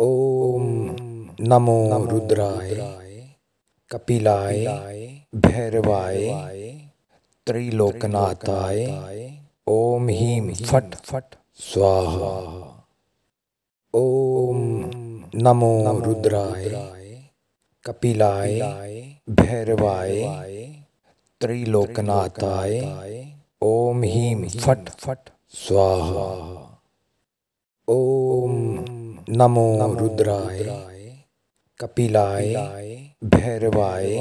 ओम नमो रुद्राय कपिलाय भैरवाय त्रिलोकनाथाय ओम हीम फट फट स्वाहा ओम नमो रुद्राय कपिलाय भैरवाय त्रिलोकनाथाय ओम हीम फट फट स्वाहा ओम नमो रुद्राय कपिलाय भैरवाय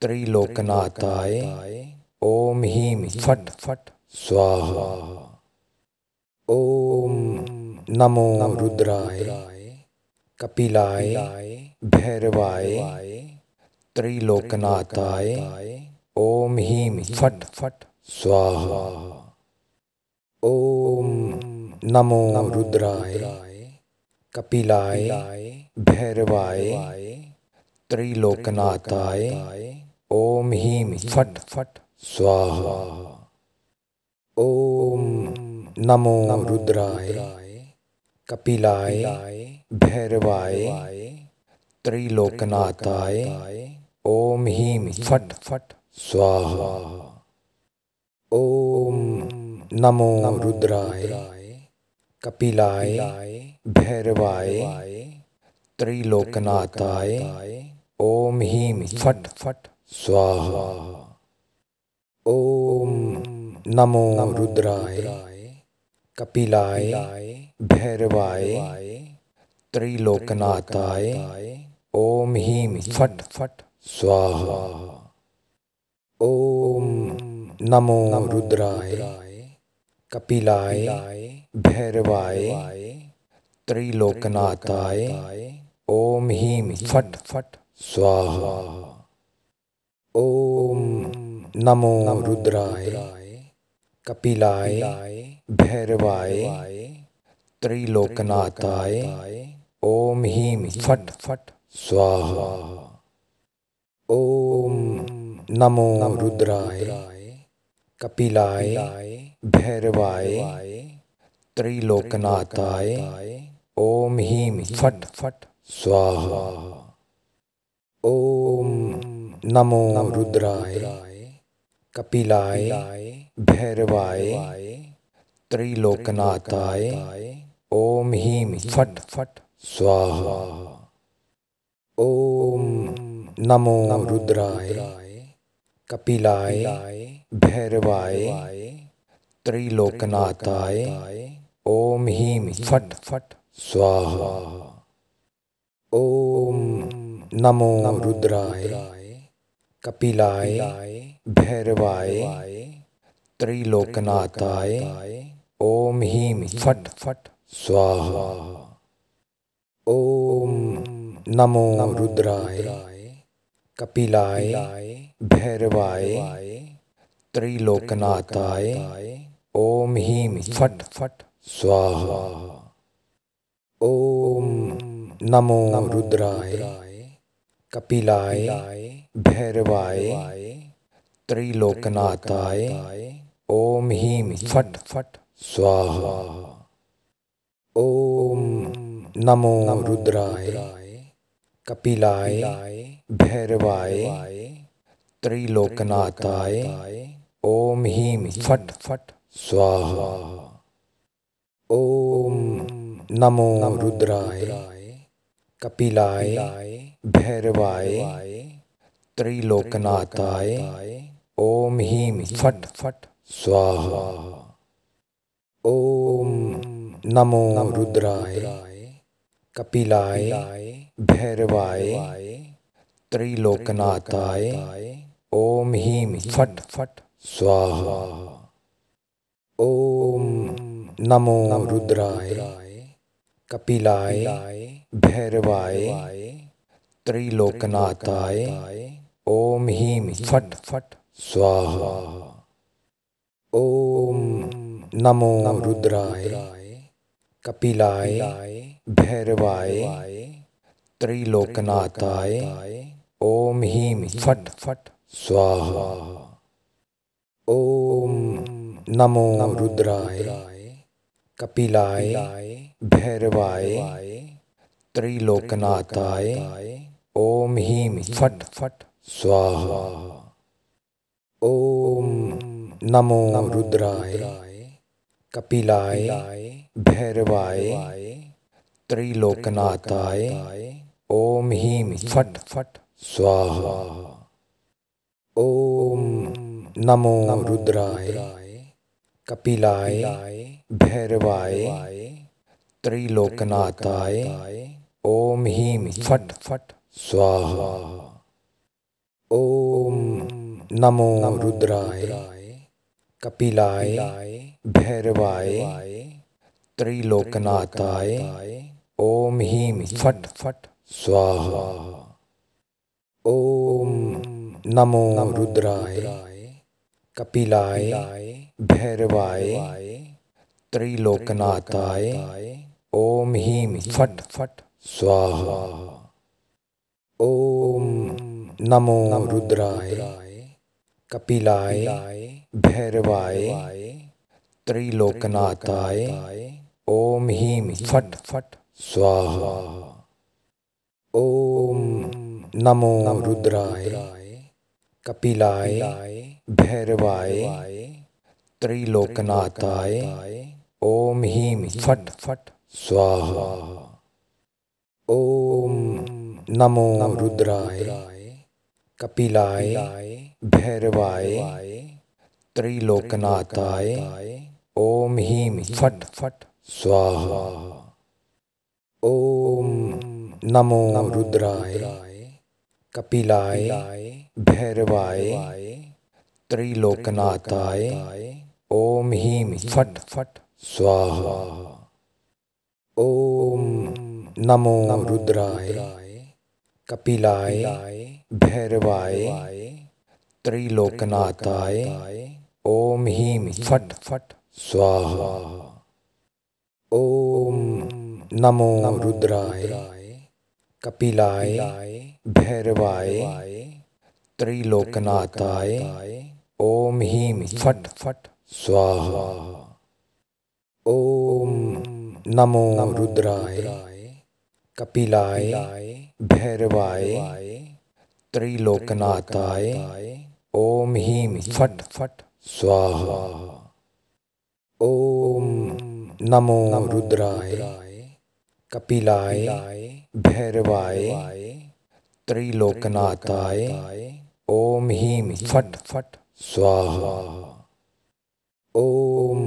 त्रिलोकनाथाय ओम ह्रीम फट फट स्वाहा ओम नमो रुद्राय कपिलाय भैरवाय त्रिलोकनाथाय ओम ह्रीम फट फट स्वाहा ओम नमो रुद्राय कपिलाय भैरवाय त्रिलोकनाथाय ओम ह्रीम फट फट स्वाहा ओम नमो रुद्राय कपिलाय भैरवाय त्रिलोकनाथाय ओम ह्रीम फट फट स्वाहा ओम नमो रुद्राय कपिलाय भैरवाय त्रिलोकनाथाय ओम ह्रीम फट फट स्वाहा ओम नमो रुद्राय कपिलाय भैरवाय त्रिलोकनाथाय ओम ह्रीम फट फट स्वाहा ओम नमो रुद्राय कपिलाय भैरवाय त्रिलोकनाथाय ओम ह्रीम फट फट स्वाहा ओम नमो रुद्राय कपिलाय भैरवाय त्रिलोकनाथाय ओम ह्रीम फट फट स्वाहा ओम नमो रुद्राय कपिलाय भैरवाय त्रिलोकनाथाय ओम हीम फट फट स्वाहा ओम नमो रुद्राय कपिलाय भैरवाय त्रिलोकनाथाय ओम हीम फट फट स्वाहा ओम नमो रुद्राय कपिलाय भैरवाय त्रिलोकनाथाय ओम ह्रीम फट फट स्वाहा ओम नमो रुद्राय कपिलाय भैरवाय त्रिलोकनाथाय ओम ह्रीम फट फट स्वाहा ओम नमो रुद्राय कपिलाय भैरवाय त्रिलोकनाथाय ओम हीम फट फट स्वाहा ओम नमो रुद्राय कपिलाय भैरवाय त्रिलोकनाथाय ओम हीम फट फट स्वाहा ओम नमो रुद्राय कपिलाय भैरवाय त्रिलोकनाथाय ओम हीम फट फट स्वाहा ओम नमो रुद्राय कपिलाय भैरवाय त्रिलोकनाथाय ओम ह्रीं फट फट स्वाहा ओम नमो रुद्राय कपिलाय भैरवाय त्रिलोकनाथाय ओम ह्रीं फट फट स्वाहा ओम नमो रुद्राय कपिलाय भैरवाय त्रिलोकनाथाय ओम ह्रीम फट फट स्वाहा ओम नमो रुद्राय कपिलाय भैरवाय त्रिलोकनाथाय ओम ह्रीम फट फट स्वाहा ओम नमो रुद्राय कपिलाय भैरवाय त्रिलोकनाथाय ओम ह्रीम फट फट स्वाहा ओम नमो रुद्राय कपिलाय भैरवाय त्रिलोकनाथाय ओम ह्रीम फट फट स्वाहा ओम नमो रुद्राय कपिलाय भैरवाय त्रिलोकनाथाय ओम ह्रीम फट फट स्वाहा ओम नमो रुद्राय कपिलाय भैरवाय त्रिलोकनाथाय ओम ह्रीम फट फट स्वाहा ओम नमो रुद्राय कपिलाय भैरवाय त्रिलोकनाथाय ओम ह्रीम फट फट स्वाहा ओम नमो रुद्राय कपिलाय भैरवाय त्रिलोकनाथाय ओम ह्रीम फट फट स्वाहा ओम नमो रुद्राय कपिलाय भैरवाय त्रिलोकनाथाय ओम ह्रीम फट फट स्वाहा ओम नमो रुद्राय कपिलाय भैरवाय त्रिलोकनाथाय ओम ह्रीम फट फट स्वाहा ओम नमो रुद्राय कपिलाय भैरवाय त्रिलोकनाथाय ओम ह्रीम फट फट स्वाहा ओम नमो रुद्राय कपिलाय भैरवाय त्रिलोकनाथाय ओम ह्रीम फट फट स्वाहा ओम नमो रुद्राय कपिलाय भैरवाय त्रिलोकनाथाय ओम ह्रीम फट फट स्वाहा ओम नमो रुद्राय कपिलाय भैरवाय त्रिलोकनाथाय ओम ह्रीम फट फट स्वाहा ओम नमो रुद्राय कपिलाय भैरवाय त्रिलोकनाथाय ओम ह्रीम फट फट स्वाहा ओम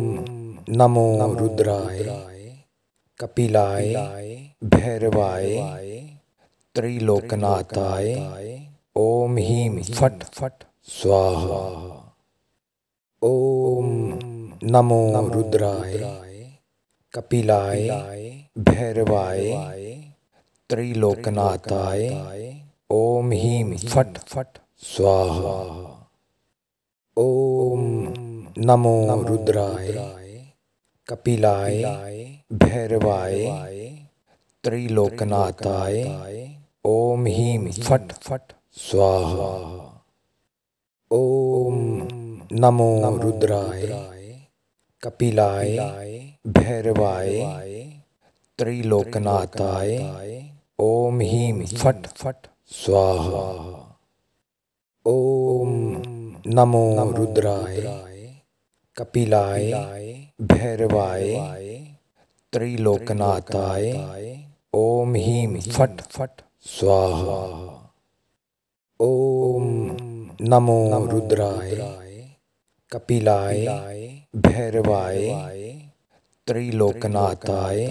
नमो रुद्राय कपिलाय भैरवाय त्रिलोकनाथाय ओम ह्रीम फट फट स्वाहा ओम नमो रुद्राय कपिलाय भैरवाय त्रिलोकनाथाय ओम ह्रीम फट फट स्वाहा ओम नमो रुद्राय कपिलाय भैरवाय त्रिलोकनाथाय ओम ह्रीम फट फट स्वाहा ओम नमो रुद्राय कपिलाय भैरवाय त्रिलोकनाथाय ओम हीम फट फट स्वाहा ओम नमो रुद्राय कपिलाय भैरवाय त्रिलोकनाथाय ओम हीम फट फट स्वाहा ओम नमो रुद्राय कपिलाय भैरवाय त्रिलोकनाथाय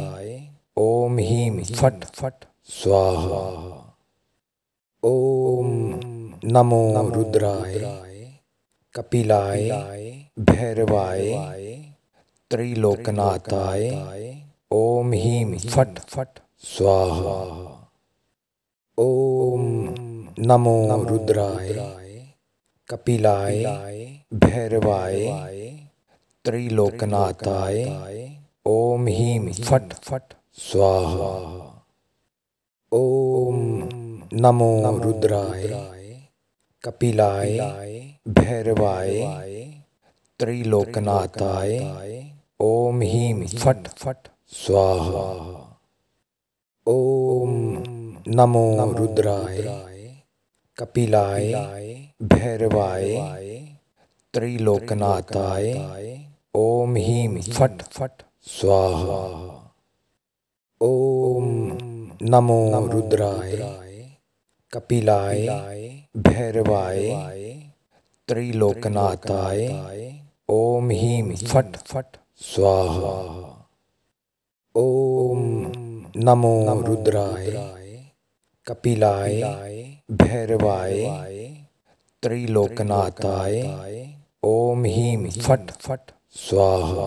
ओम हीम फट फट स्वाहा ओम नमो रुद्राय कपिलाय भैरवाय त्रिलोकनाथाय ओम हीम फट फट स्वाहा ओम नमो रुद्राय कपिलाय भैरवाय त्रिलोकनाथाय ओम ह्रीम फट फट स्वाहा ओम नमो रुद्राय कपिलाय भैरवाय त्रिलोकनाथाय ओम ह्रीम फट फट स्वाहा ओम नमो रुद्राय कपिलाय भैरवाय त्रिलोकनाथाय ओम हीम फट फट स्वाहा ओम नमो रुद्राय कपिलाय भैरवाय त्रिलोकनाथाय ओम हीम फट फट स्वाहा ओम नमो रुद्राय कपिलाय भैरवाय त्रिलोकनाथाय ओम ह्रीम फट फट स्वाहा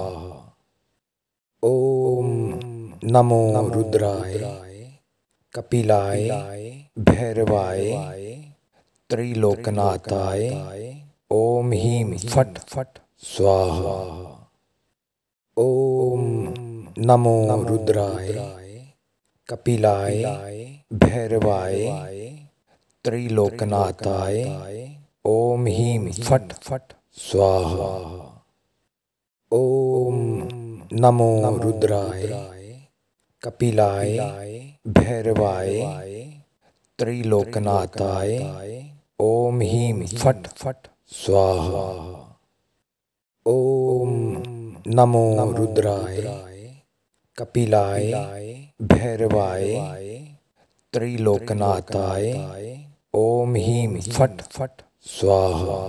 ओम नमो रुद्राय कपिलाय भैरवाय त्रिलोकनाथाय ओम हीम फट फट स्वाहा ओम नमो रुद्राय कपिलाय भैरवाय त्रिलोकनाथाय ओम हीम फट फट स्वाहा ओम नमो रुद्राय कपिलाय भैरवाय त्रिलोकनाथाय ओम हीम फट फट स्वाहा ओम नमो रुद्राय कपिलाय भैरवाय त्रिलोकनाथाय ओम हीम फट फट स्वाहा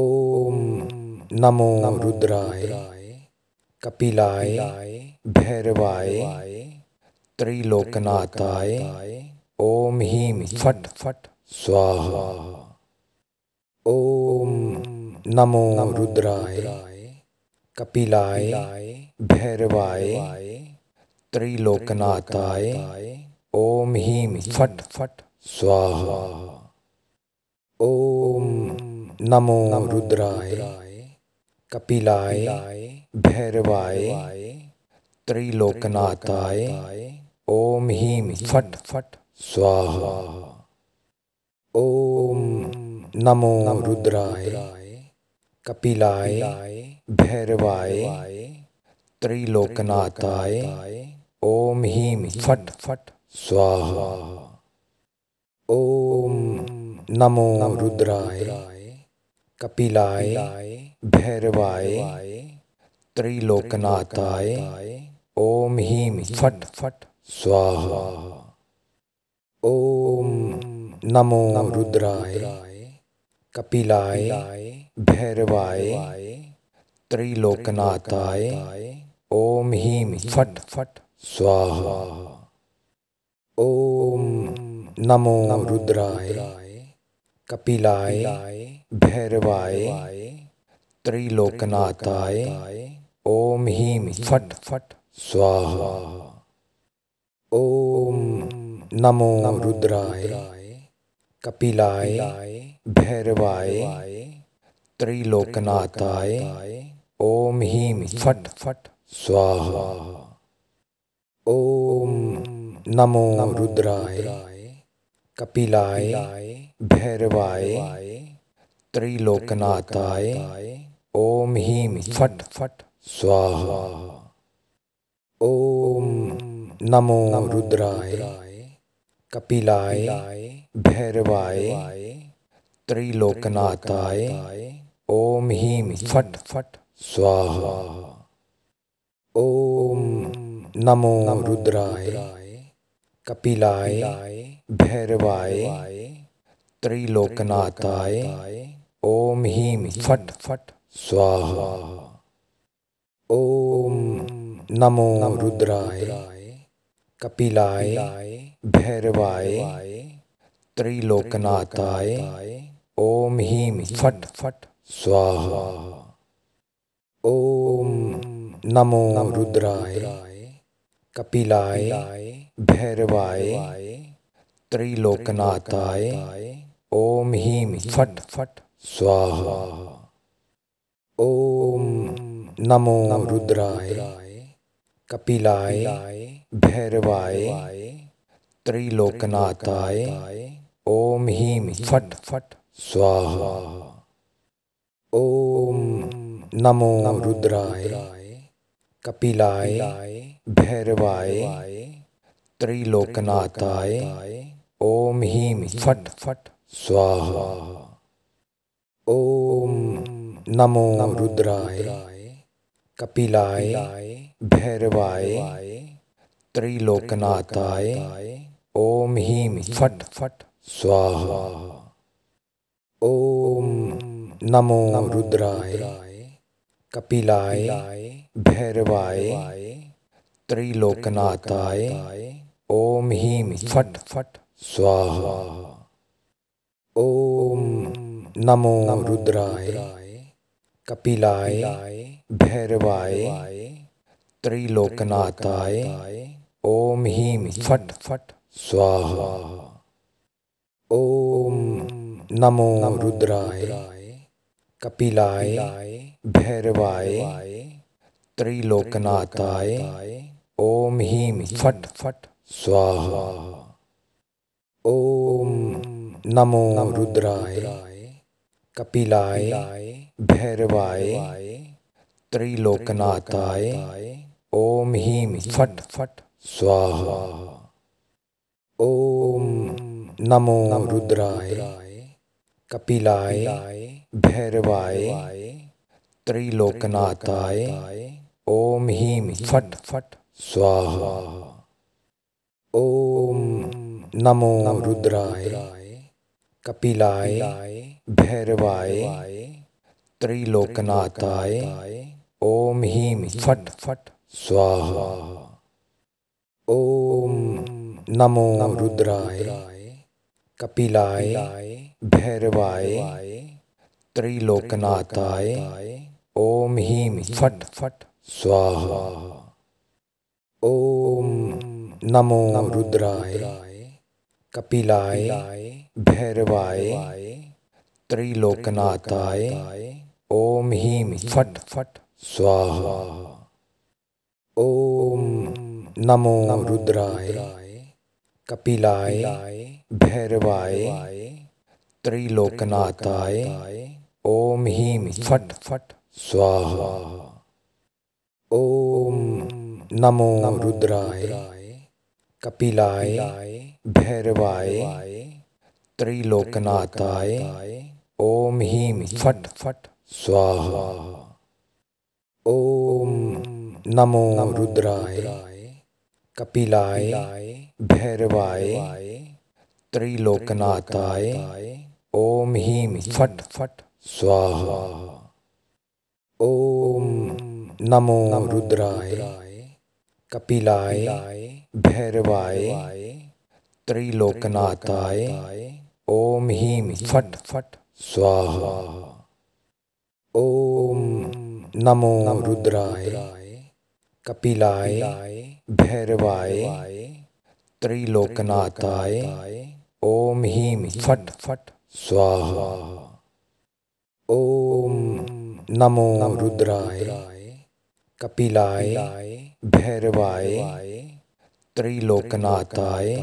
ओम नमो रुद्राय कपिलाय भैरवाय त्रिलोकनाथाय ओम हीम फट फट स्वाहा ओम नमो रुद्राय कपिलाय भैरवाय त्रिलोकनाथाय ओम हीम फट फट स्वाहा ओम नमो रुद्राय कपिलाय भैरवाय त्रिलोकनाथाय ओम ह्रीम फट फट स्वाहा ओम नमो रुद्राय कपिलाय भैरवाय त्रिलोकनाथाय ओम ह्रीम फट फट स्वाहा ओम नमो रुद्राय कपिलाय भैरवाय त्रिलोकनाथाय ओम ह्रीम फट फट स्वाहा ओम नमो रुद्राय कपिलाय भैरवाय त्रिलोकनाथाय ओम ह्रीम फट फट स्वाहा ओम नमो रुद्राय कपिलाय भैरवाय त्रिलोकनाथाय ओम ह्रीम फट फट स्वाहा ओम नमो रुद्राय कपिलाय भैरवाय त्रिलोकनाथाय ओम ह्रीम फट फट स्वाहा ओम नमो रुद्राय कपिलाय भैरवाय त्रिलोकनाथाय ओम ह्रीम फट फट स्वाहा ओम नमो रुद्राय कपिलाय भैरवाय त्रिलोकनाथाय ओम हीम फट फट स्वाहा ओम नमो रुद्राय कपिलाय भैरवाय त्रिलोकनाथाय ओम हीम फट फट स्वाहा ओम नमो रुद्राय कपिलाय भैरवाय त्रिलोकनाथाय ओम हीम फट फट स्वाहा ओम नमो रुद्राय कपिलाय भैरवाय त्रिलोकनाथाय ओम ह्रीं फट फट स्वाहा ओम नमो रुद्राय कपिलाय भैरवाय त्रिलोकनाथाय ओम हीम फट फट स्वाहा ओम नमो रुद्राय कपिलाय भैरवाय त्रिलोकनाथाय ओम ह्रीम फट फट स्वाहा ओम नमो रुद्राय कपिलाय भैरवाय त्रिलोकनाथाय ओम ह्रीम फट फट स्वाहा ओम नमो रुद्राय कपिलाय भैरवाय त्रिलोकनाथाय ओम ह्रीम फट फट स्वाहा ओम नमो रुद्राय कपिलाय भैरवाय त्रिलोकनाथाय ओम ह्रीम फट फट स्वाहा ओम नमो रुद्राय कपिलाय भैरवाय त्रिलोकनाथाय ओम ह्रीम फट फट स्वाहा ओम नमो रुद्राय कपिलाय भैरवाय त्रिलोकनाथाय ओम हीम फट फट स्वाहा ओम नमो रुद्राय कपिलाय भैरवाय त्रिलोकनाथाय ओम हीम फट फट स्वाहा ओम नमो रुद्राय कपिलाय भैरवाय त्रिलोकनाथाय ओम ह्रीम फट फट स्वाहा ओम नमो रुद्राय कपिलाय भैरवाय त्रिलोकनाथाय ओम ह्रीम फट फट स्वाहा ओम नमो रुद्राय कपिलाय भैरवाय त्रिलोकनाथाय ओम हीम फट फट स्वाहा ओम नमो रुद्राय कपिलाय भैरवाय त्रिलोकनाथाय ओम ह्रीम फट फट स्वाहा ओम नमो रुद्राय कपिलाय भैरवाय त्रिलोकनाथाय ओम ह्रीम फट फट स्वाहा ओम नमो रुद्राय कपिलाय भैरवाय त्रिलोकनाथाय ओम हीम फट फट स्वाहा ओम नमो रुद्राय कपिलाय भैरवाय त्रिलोकनाथाय ओम हीम फट फट स्वाहा ओम नमो रुद्राय कपिलाय भैरवाय त्रिलोकनाथाय ओम हीम फट फट स्वाहा ओम नमो रुद्राय कपिलाय भैरवाय त्रिलोकनाथाय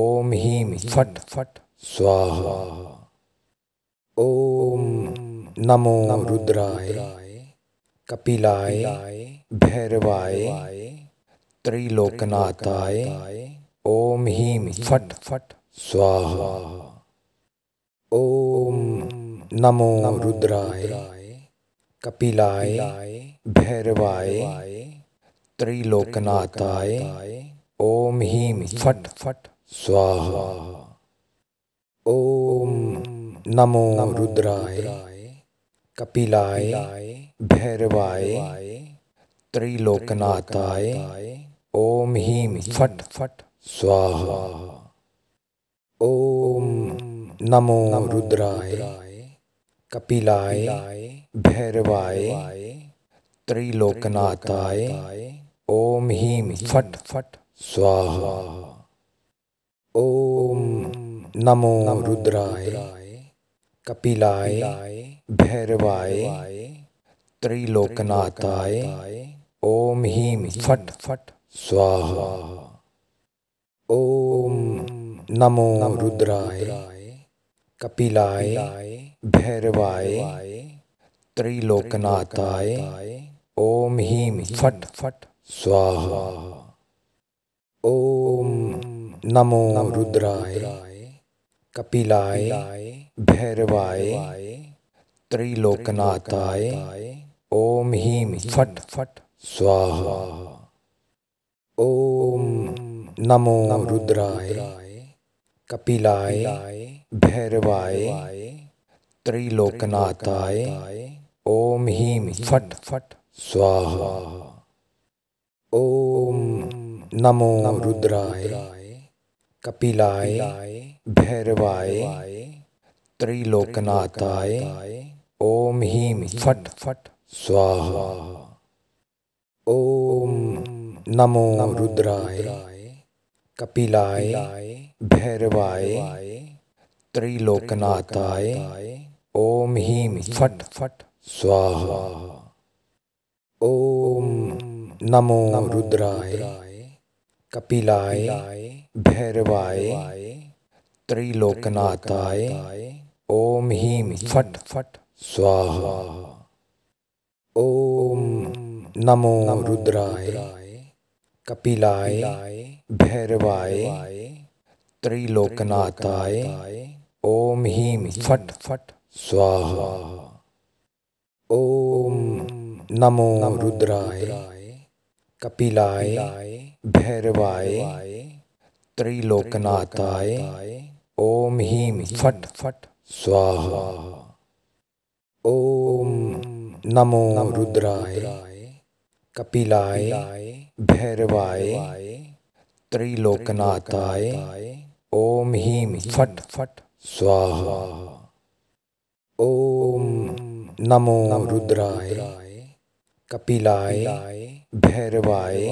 ओम हीम फट फट स्वाहा ओम नमो रुद्राय कपिलाय भैरवाय त्रिलोकनाथाय ओम हीम फट फट स्वाहा ओम नमो रुद्राय कपिलाय भैरवाय त्रिलोकनाथाय ओम ह्रीं फट फट स्वाहा ओम नमो रुद्राय कपिलाय भैरवाय त्रिलोकनाथाय ओम ह्रीम फट फट स्वाहा ओम नमो रुद्राय कपिलाय भैरवाय त्रिलोकनाथाय ओम ह्रीम फट फट स्वाहा ओम नमो रुद्राय कपिलाय भैरवाय त्रिलोकनाथाय ओम ह्रीम फट फट स्वाहा ओम नमो रुद्राय कपिलाय भैरवाय त्रिलोकनाथाय ओम ह्रीम फट फट स्वाहा ओम नमो रुद्राय कपिलाय भैरवाय त्रिलोकनाथाय ओम हीम फट फट स्वाहा ओम नमो रुद्राय कपिलाय भैरवाय त्रिलोकनाथाय ओम हीम फट फट स्वाहा ओम नमो रुद्राय कपिलाय भैरवाय त्रिलोकनाथाय ओम ह्रीम फट फट स्वाहा ओम नमो रुद्राय कपिलाय भैरवाय त्रिलोकनाथाय ओम हीम फट फट स्वाहा ओम नमो रुद्राय कपिलाय भैरवाय त्रिलोकनाथाय ओम ह्रीम फट फट स्वाहा ओम नमो रुद्राय कपिलाय भैरवाय त्रिलोकनाथाय ओम हीम फट फट स्वाहा ओम नमो रुद्राय कपिलाय भैरवाय त्रिलोकनाथाय ओम हीम फट फट स्वाहा ओम नमो रुद्राय कपिलाय भैरवाय त्रिलोकनाथाय ओम हीम फट फट स्वाहा ओम नमो रुद्राय कपिलाय भैरवाय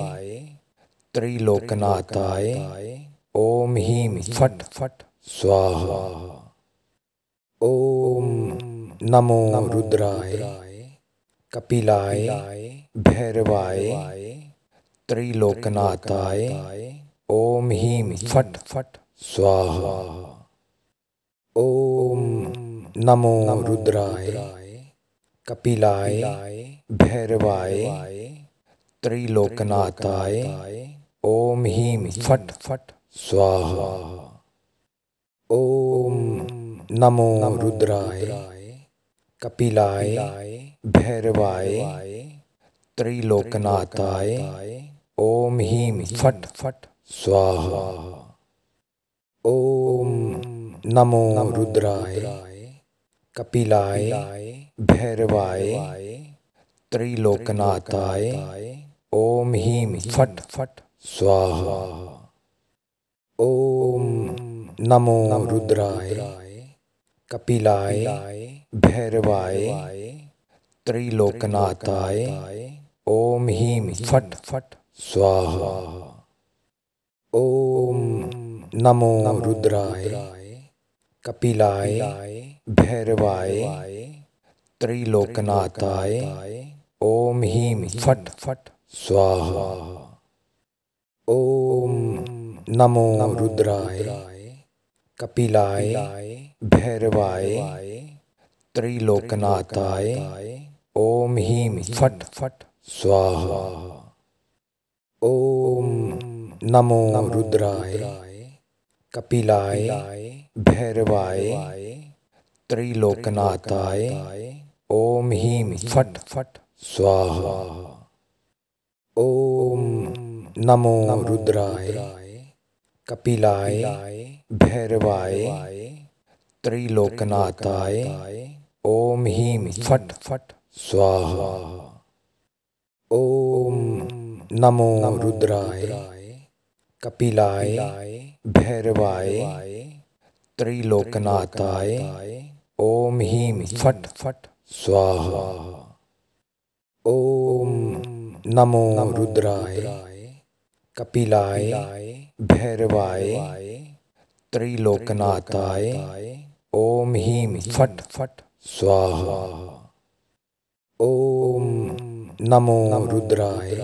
त्रिलोकनाथाय ओम हीम फट फट स्वाहा ओम नमो रुद्राय कपिलाय भैरवाय त्रिलोकनाथाय ओम ह्रीम फट फट स्वाहा ओम नमो रुद्राय कपिलाय भैरवाय त्रिलोकनाथाय ओम ह्रीम फट फट स्वाहा ओम नमो रुद्राय कपिलाय भैरवाय त्रिलोकनाथाय ओम ह्रीम फट फट स्वाहा ओम नमो रुद्राय कपिलाय भैरवाय त्रिलोकनाथाय ओम ह्रीम फट फट स्वाहा ओम नमो रुद्राय कपिलाय भैरवाय त्रिलोकनाथाय ओम ह्रीम फट फट स्वाहा ओम नमो रुद्राय कपिलाय भैरवाय त्रिलोकनाथाय ओम ह्रीम फट फट स्वाहा ओम नमो रुद्राय कपिलाय भैरवाय त्रिलोकनाथाय ओम ह्रीम फट फट स्वाहा ओम नमो रुद्राय कपिलाय भैरवाय त्रिलोकनाथाय ओम ह्रीम फट फट स्वाहा ओम नमो रुद्राय कपिलाय भैरवाय त्रिलोकनाथाय ओम हीम फट फट स्वाहा ओम नमो रुद्राय कपिलाय भैरवाय त्रिलोकनाथाय ओम हीम फट फट स्वाहा ओम नमो रुद्राय कपिलाय भैरवाय त्रिलोकनाथाय ओम हीम फट फट स्वाहा ओम नमो रुद्राय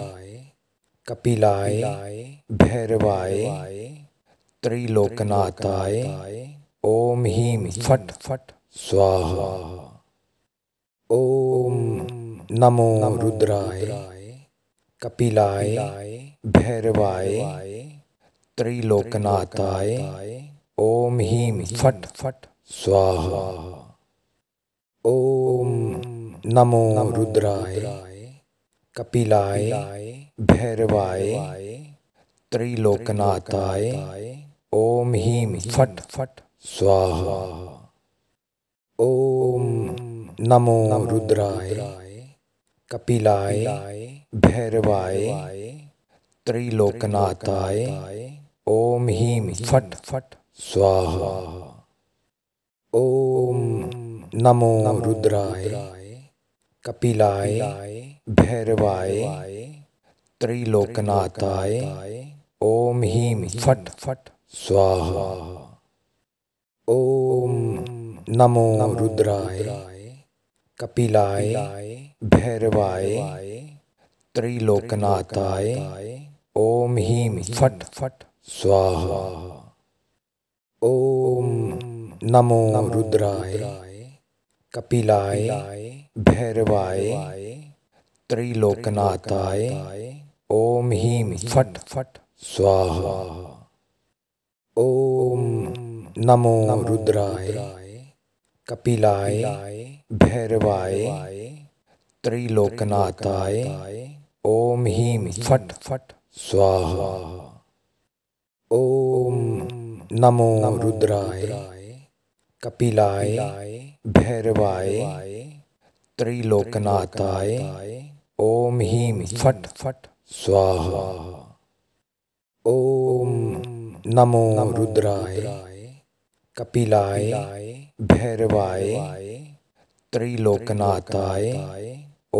कपिलाय भैरवाय त्रिलोकनाथाय ओम हीम फट फट स्वाहा ओम नमो रुद्राय कपिलाय भैरवाय त्रिलोकनाथाय ओम हीम फट फट स्वाहा ओम नमो रुद्राय कपिलाय भैरवाय त्रिलोकनाथाय ओम हीम फट फट स्वाहा ओम नमो रुद्राय कपिलाय भैरवाय त्रिलोकनाथाय ओम हीम फट फट स्वाहा ओम नमो रुद्राय कपिलाय भैरवाय त्रिलोकनाथाय ओम हीम फट फट स्वाहा ओम नमो रुद्राय कपिलाय भैरवाय त्रिलोकनाथाय ओम ह्रीम फट फट स्वाहा ओम नमो रुद्राय कपिलाय भैरवाय त्रिलोकनाथाय ओम हीम फट फट स्वाहा ओम नमो रुद्राय कपिलाय भैरवाय त्रिलोकनाथाय ओम हीम फट फट स्वाहा ओम नमो रुद्राय कपिलाय भैरवाय त्रिलोकनाथाय ओम हीम फट फट स्वाहा ओम नमो रुद्राय कपिलाय भैरवाय त्रिलोकनाथाय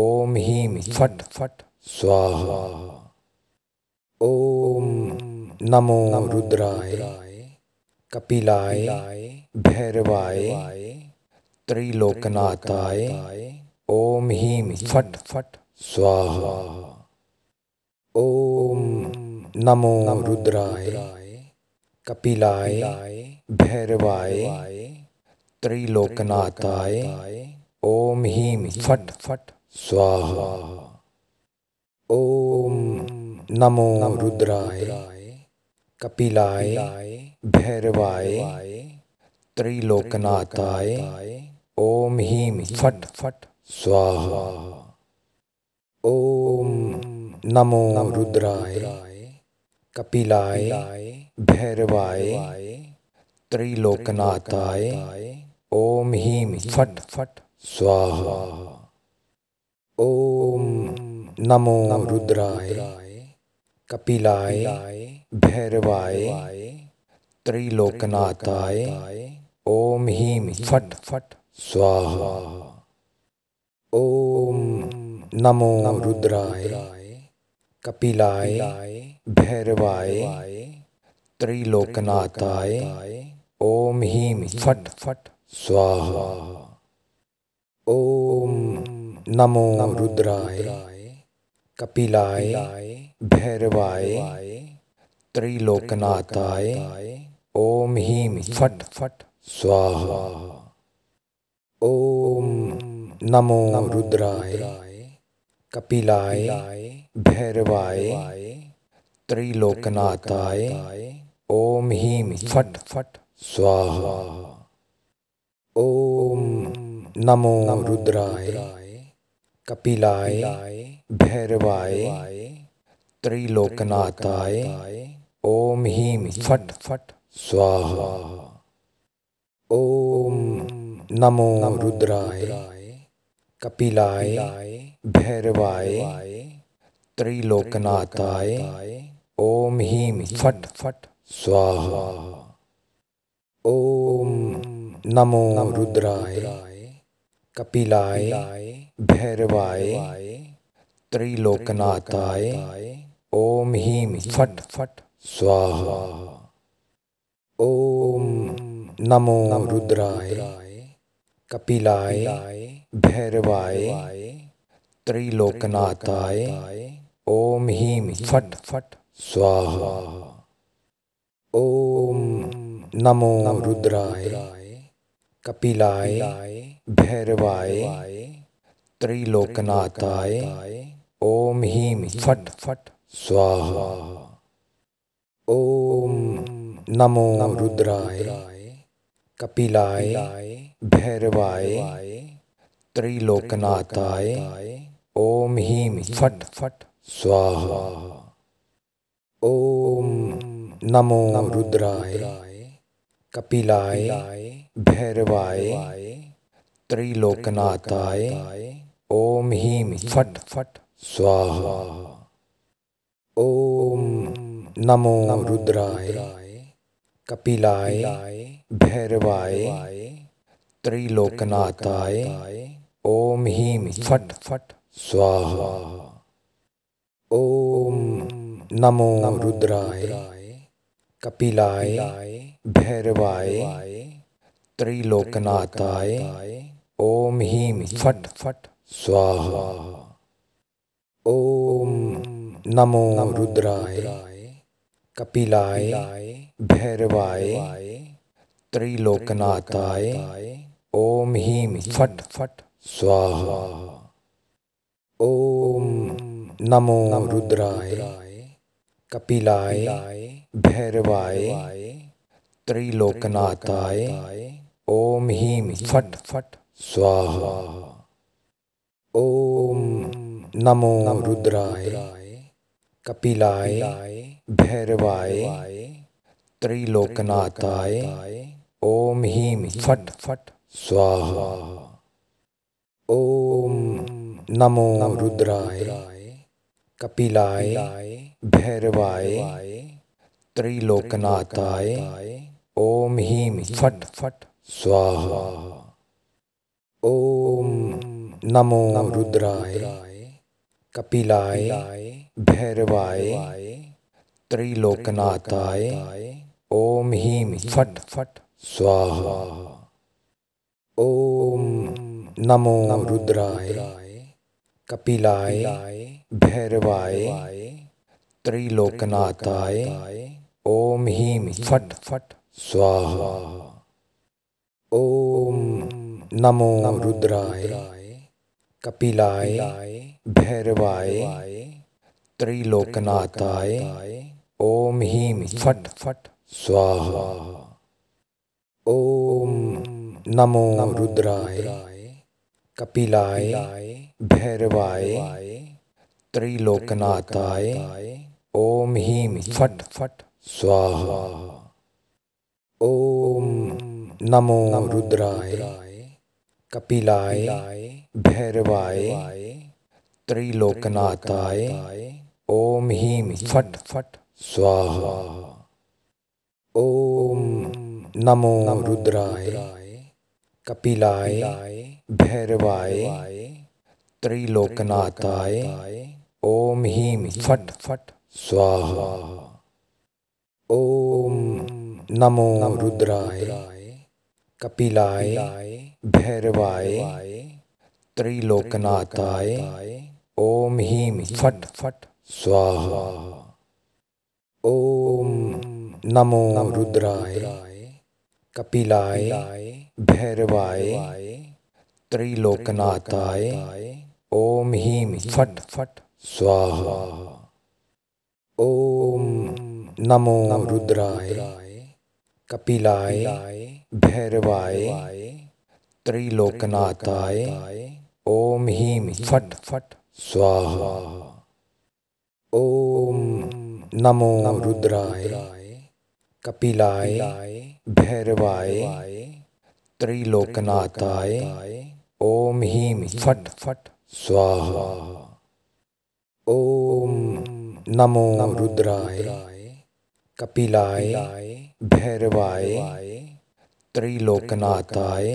ओम हीम फट फट स्वाहा ओम नमो रुद्राय कपिलाय भैरवाय त्रिलोकनाथाय ओम हीम फट फट स्वाहा ओम नमो रुद्राय कपिलाय भैरवाय त्रिलोकनाथाय ओम ह्रीम फट फट स्वाहा ओम नमो रुद्राय कपिलाय भैरवाय त्रिलोकनाथाय ओम ह्रीम फट फट स्वाहा ओम नमो रुद्राय कपिलाय भैरवाय त्रिलोकनाथाय ओम ह्रीम फट फट स्वाहा ओम नमो रुद्राय कपिलाय भैरवाय त्रिलोकनाथाय ओम ह्रीम फट फट स्वाहा ओम नमो रुद्राय कपिलाय भैरवाय त्रिलोकनाथाय ओम ह्रीम फट फट स्वाहा ओम नमो रुद्राय कपिलाय भैरवाय त्रिलोकनाथाय ओम ह्रीम फट फट स्वाहा ओम नमो रुद्राय कपिलाय भैरवाय त्रिलोकनाथाय ओम ह्रीम फट फट स्वाहा ओम नमो रुद्राय कपिलाय भैरवाय त्रिलोकनाथाय ओम ह्रीम फट फट स्वाहा ओम नमो रुद्राय कपिलाय भैरवाय त्रिलोकनाथाय ओम हीम फट फट स्वाहा ओम नमो रुद्राय कपिलाय भैरवाय त्रिलोकनाथाय ओम ह्रीम फट फट स्वाहा ओम नमो रुद्राय कपिलाय भैरवाय त्रिलोकनाथाय ओम ह्रीं फट फट स्वाहा ओम नमो रुद्राय कपिलाय भैरवाय त्रिलोकनाथाय ओम ह्रीं फट फट स्वाहा ओम नमो रुद्राय कपिलाय भैरवाय त्रिलोकनाथाय ओम ह्रीम फट फट स्वाहा ओम नमो रुद्राय कपिलाय भैरवाय त्रिलोकनाथाय ओम ह्रीम फट फट स्वाहा ओम नमो रुद्राय कपिलाय भैरवाय त्रिलोकनाथाय ओम ह्रीम फट फट स्वाहा ओम नमो रुद्राय कपिलाय भैरवाय त्रिलोकनाथाय ओम ह्रीम फट फट स्वाहा ओम नमो रुद्राय कपिलाय भैरवाय त्रिलोकनाथाय ओम ह्रीम फट फट स्वाहा ओम नमो रुद्राय कपिलाय भैरवाय त्रिलोकनाथाय ओम ह्रीम फट फट स्वाहा ओम नमो रुद्राय कपिलाय भैरवाय त्रिलोकनाथाय ओम ह्रीम फट फट स्वाहा ओम नमो रुद्राय कपिलाय भैरवाय त्रिलोकनाथाय ओम ह्रीम फट फट स्वाहा ओम नमो रुद्राय कपिलाय भैरवाय त्रिलोकनाथाय ओम हीम फट फट स्वाहा ओम नमो रुद्राय कपिलाय भैरवाय त्रिलोकनाथाय ओम ह्रीम फट फट स्वाहा ओम नमो रुद्राय कपिलाय भैरवाय त्रिलोकनाथाय ओम ह्रीम फट फट स्वाहा ओम नमो रुद्राय कपिलाय भैरवाय त्रिलोकनाथाय ओम ह्रीम फट फट स्वाहा ओम नमो रुद्राय कपिलाय भैरवाय त्रिलोकनाथाय ओम हीम फट फट स्वाहा ओम नमो रुद्राय कपिलाय भैरवाय त्रिलोकनाथाय ओम हीम फट फट स्वाहा ओम नमो रुद्राय कपिलाय भैरवाय त्रिलोकनाथाय ओम हीम फट फट स्वाहा ओम नमो रुद्राय कपिलाय भैरवाय त्रिलोकनाथाय ओम हीम फट फट स्वाहा ओम नमो रुद्राय कपिलाय भैरवाय त्रिलोकनाथाय ओम ह्रीम फट फट स्वाहा ओम नमो रुद्राय कपिलाय भैरवाय त्रिलोकनाथाय ओम हीम फट फट स्वाहा ओम नमो रुद्राय कपिलाय भैरवाय त्रिलोकनाथाय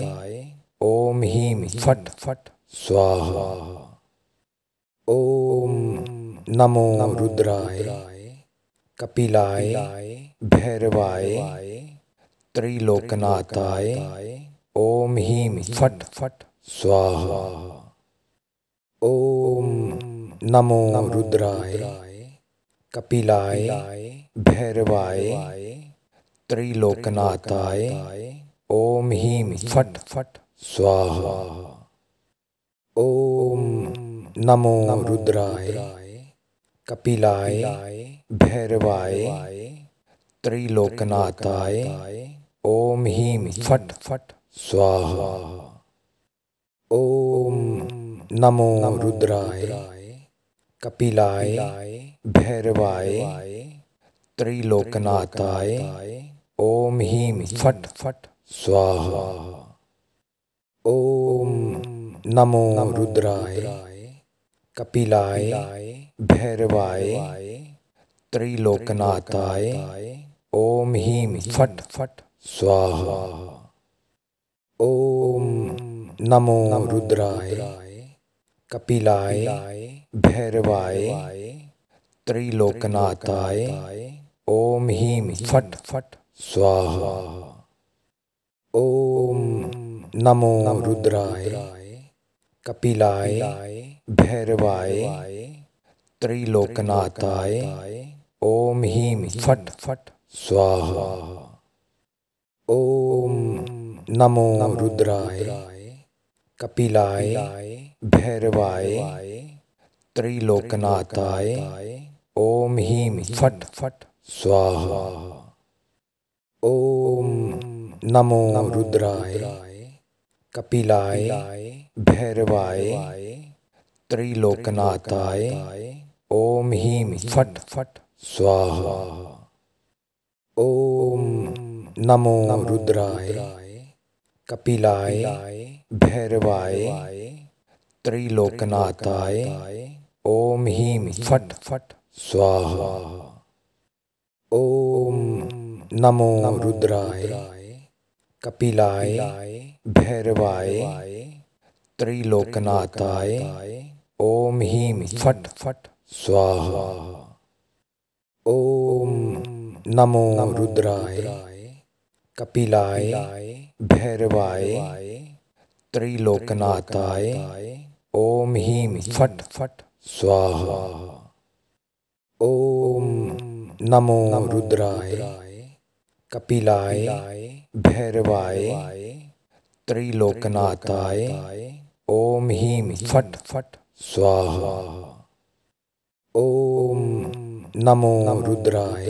ओम ह्रीम फट फट स्वाहा ओम नमो रुद्राय कपिलाय भैरवाय त्रिलोकनाथाय ओम हीम फट फट स्वाहा ओम नमो रुद्राय कपिलाय भैरवाय त्रिलोकनाथाय ओम हीम फट फट स्वाहा ओम नमो रुद्राय कपिलाय भैरवाय त्रिलोकनाथाय ओम हीम फट फट स्वाहा ओम नमो रुद्राय कपिलाय भैरवाय त्रिलोकनाथाय ओम हीम फट फट स्वाहा ओम नमो रुद्राय कपिलाय भैरवाय त्रिलोकनाथाय ओम ह्रीम फट फट स्वाहा ओम नमो रुद्राय कपिलाय भैरवाय त्रिलोकनाथाय ओम ह्रीम फट फट स्वाहा ओम नमो रुद्राय कपिलाय भैरवाय त्रिलोकनाथाय ओम ह्रीम फट फट स्वाहा ओम नमो रुद्राय कपिलाय भैरवाय त्रिलोकनाथाय ओम ह्रीम फट फट स्वाहा ओम नमो रुद्राय कपिलाय भैरवाय त्रिलोकनाथाय ओम ह्रीम फट फट स्वाहा ओम नमो रुद्राय कपिलाय भैरवाय त्रिलोकनाथाय ओम ह्रीम फट फट स्वाहा ओम नमो रुद्राय कपिलाय भैरवाय त्रिलोकनाथाय ओम ह्रीम फट फट स्वाहा ओम नमो रुद्राय कपिलाय भैरवाय त्रिलोकनाथाय ओम ह्रीम फट फट स्वाहा ओम नमो रुद्राय कपिलाय भैरवाय त्रिलोकनाथाय ओम ह्रीं फट फट स्वाहा ओम नमो रुद्राय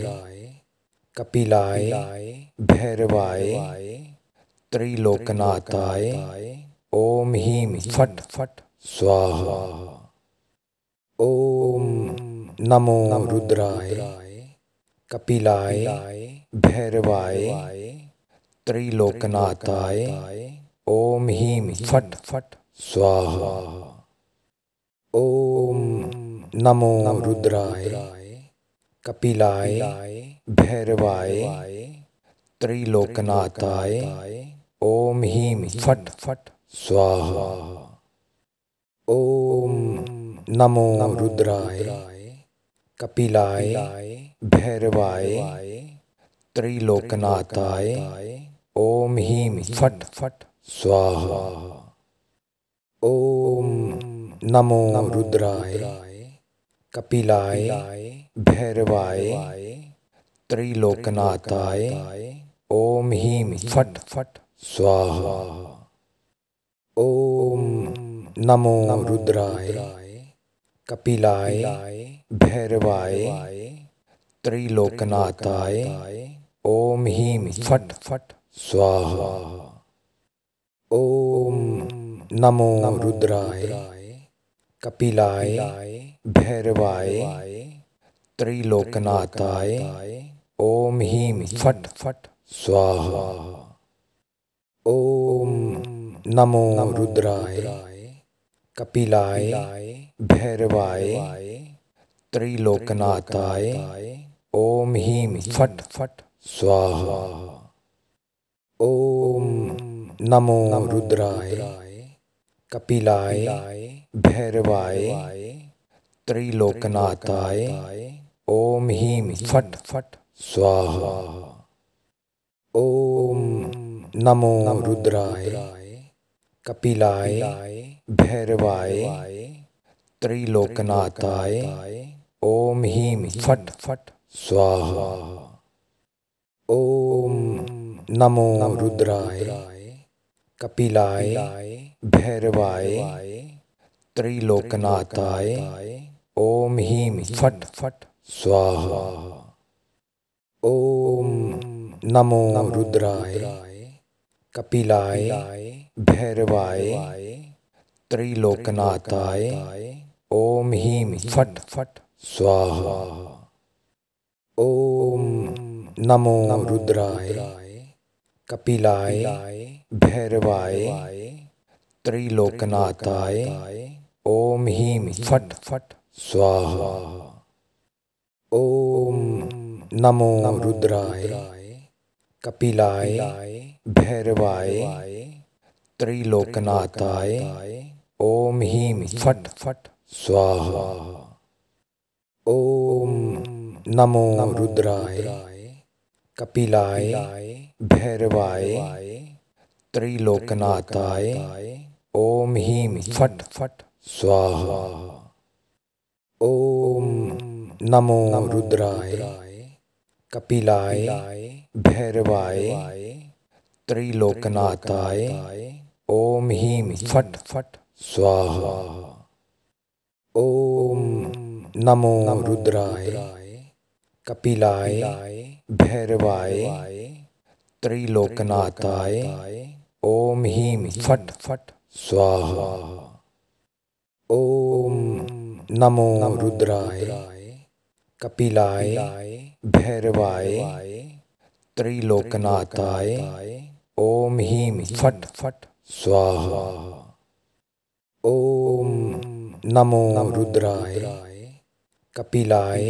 कपिलाय भैरवाय त्रिलोकनाथाय ओम हीम फट फट स्वाहा ओम नमो रुद्राय कपिलाय भैरवाय त्रिलोकनाथाय ओम हीम फट फट स्वाहा ओम नमो रुद्राय कपिलाय भैरवाय त्रिलोकनाथाय ओम हीम फट फट स्वाहा ओम नमो रुद्राय कपिलाय भैरवाय त्रिलोकनाथाय ओम हीम फट फट स्वाहा ओम नमो रुद्राय कपिलाय भैरवाय त्रिलोकनाथाय ओम हीम फट फट स्वाहा ओम नमो रुद्राय कपिलाय भैरवाय त्रिलोकनाथाय ओम हीम फट फट स्वाहा ओम नमो रुद्राय कपिलाय भैरवाय त्रिलोकनाथाय ओम हीम फट फट स्वाहा ओम नमो रुद्राय कपिलाय भैरवाय त्रिलोकनाथाय ओम हीम फट फट स्वाहा ओम नमो रुद्राय कपिलाय भैरवाय त्रिलोकनाथाय ओम ह्रीं फट फट स्वाहा ओम नमो रुद्राय कपिलाय भैरवाय त्रिलोकनाथाय ओम ह्रीं फट फट स्वाहा ओम नमो रुद्राय कपिलाय भैरवाय त्रिलोकनाथाय ओम ह्रीम फट फट स्वाहा ओम नमो रुद्राय कपिलाय भैरवाय त्रिलोकनाथाय ओम ह्रीम फट फट स्वाहा ओम नमो रुद्राय कपिलाय भैरवाय त्रिलोकनाथाय ओम ह्रीम फट फट स्वाहा ओम नमो रुद्राय कपिलाय भैरवाय त्रिलोकनाथाय ओम ह्रीम फट फट स्वाहा ओम नमो रुद्राय कपिलाय भैरवाय त्रिलोकनाथाय ओम ह्रीम फट फट स्वाहा ओम नमो रुद्राय कपिलाय भैरवाय त्रिलोकनाथाय ओम ह्रीम फट फट स्वाहा ओम नमो रुद्राय कपिलाय भैरवाय त्रिलोकनाथाय ओम ह्रीम फट फट स्वाहा ओम नमो रुद्राय कपिलाय भैरवाय त्रिलोकनाथाय ओम ह्रीम फट फट स्वाहा ओम नमो रुद्राय कपिलाय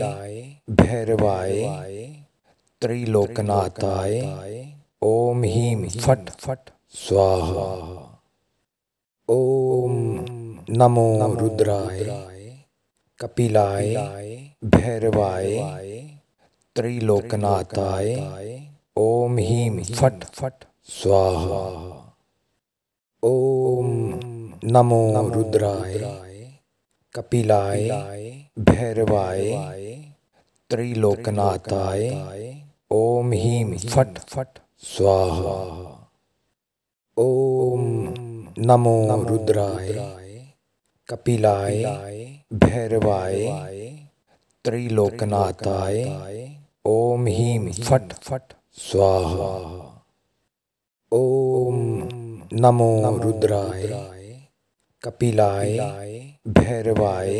भैरवाय त्रिलोकनाथाय ओम ह्रीम फट फट स्वाहा ओम नमो रुद्राय कपिलाय भैरवाय त्रिलोकनाथाय ओम ह्रीम फट फट स्वाहा ओम नमो रुद्राय कपिलाय भैरवाय त्रिलोकनाथाय ओम ह्रीम फट फट स्वाहा ओम नमो रुद्राय कपिलाय भैरवाय त्रिलोकनाथाय ओम ह्रीम फट फट स्वाहा ओम नमो रुद्राय कपिलाय भैरवाय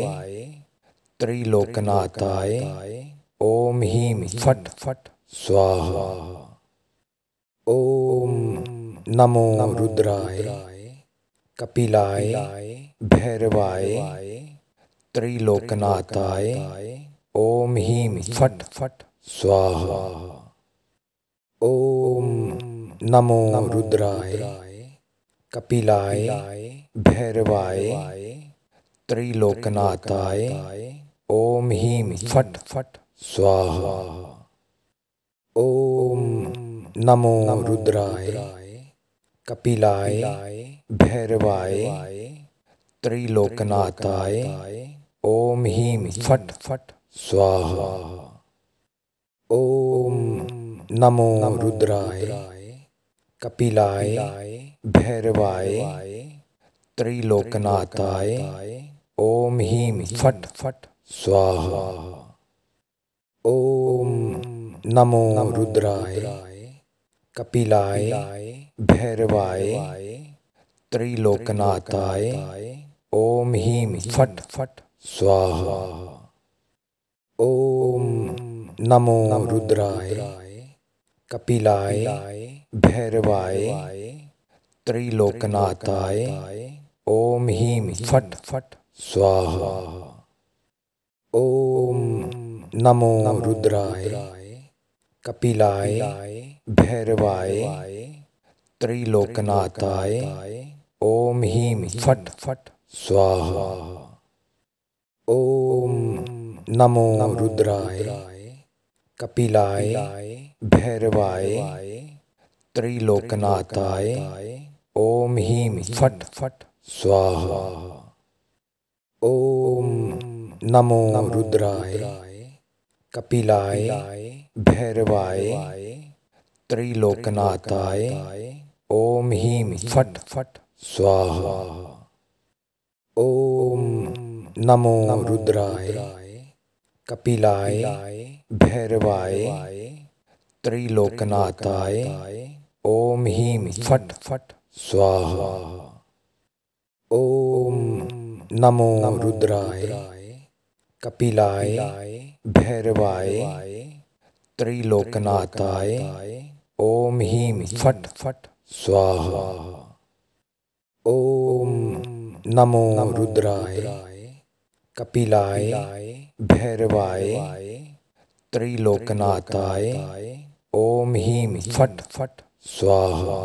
त्रिलोकनाथाय ओम ह्रीम फट फट स्वाहा ओम नमो रुद्राय कपिलाय भैरवाय त्रिलोकनाथाय ओम ह्रीम फट फट स्वाहा ओम नमो रुद्राय कपिलाय भैरवाय त्रिलोकनाथाय ओम ह्रीम फट फट स्वाहा ओम नमो रुद्राय कपिलाय भैरवाय त्रिलोकनाथाय ओम ह्रीम फट फट स्वाहा ओम नमो रुद्राय कपिलाय भैरवाय त्रिलोकनाथाय ओम हीम फट फट स्वाहा ओम नमो रुद्राय कपिलाय भैरवाय त्रिलोकनाथाय ओम ह्रीम फट फट स्वाहा ओम नमो रुद्राय कपिलाय भैरवाय त्रिलोकनाथाय ओम ह्रीम फट फट स्वाहा ओम नमो रुद्राय कपिलाय भैरवाय त्रिलोकनाथाय ओम ह्रीम फट फट स्वाहा ओम नमो रुद्राय कपिलाय भैरवाय त्रिलोकनाथाय ओम ह्रीम फट फट स्वाहा ओम नमो रुद्राय कपिलाय भैरवाय त्रिलोकनाथाय ओम ह्रीम फट फट स्वाहा ओम नमो रुद्राय कपिलाय भैरवाय त्रिलोकनाथाय ओम ह्रीम फट फट स्वाहा ओम नमो रुद्राय कपिलाय भैरवाय त्रिलोकनाथाय ओम ह्रीम फट फट स्वाहा ओम नमो रुद्राय कपिलाय भैरवाय त्रिलोकनाथाय ओम ह्रीम फट फट स्वाहा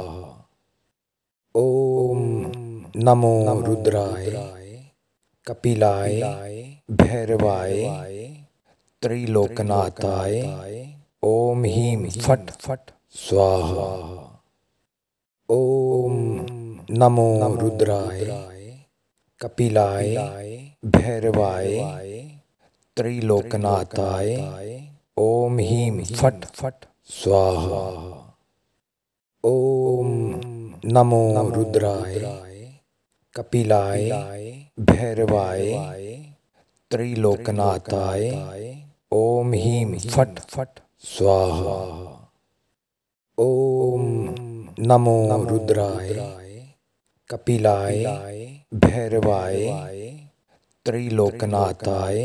ओम नमो रुद्राय कपिलाय भैरवाय त्रिलोकनाथाय ओम ह्रीम फट फट स्वाहा ओम नमो रुद्राय कपिलाय भैरवाय त्रिलोकनाथाय ओम ह्रीम फट फट स्वाहा ओम नमो रुद्राय कपिलाय भैरवाय त्रिलोकनाथाय ओम ह्रीम फट फट स्वाहा ओम नमो रुद्राय कपिलाय भैरवाय त्रिलोकनाथाय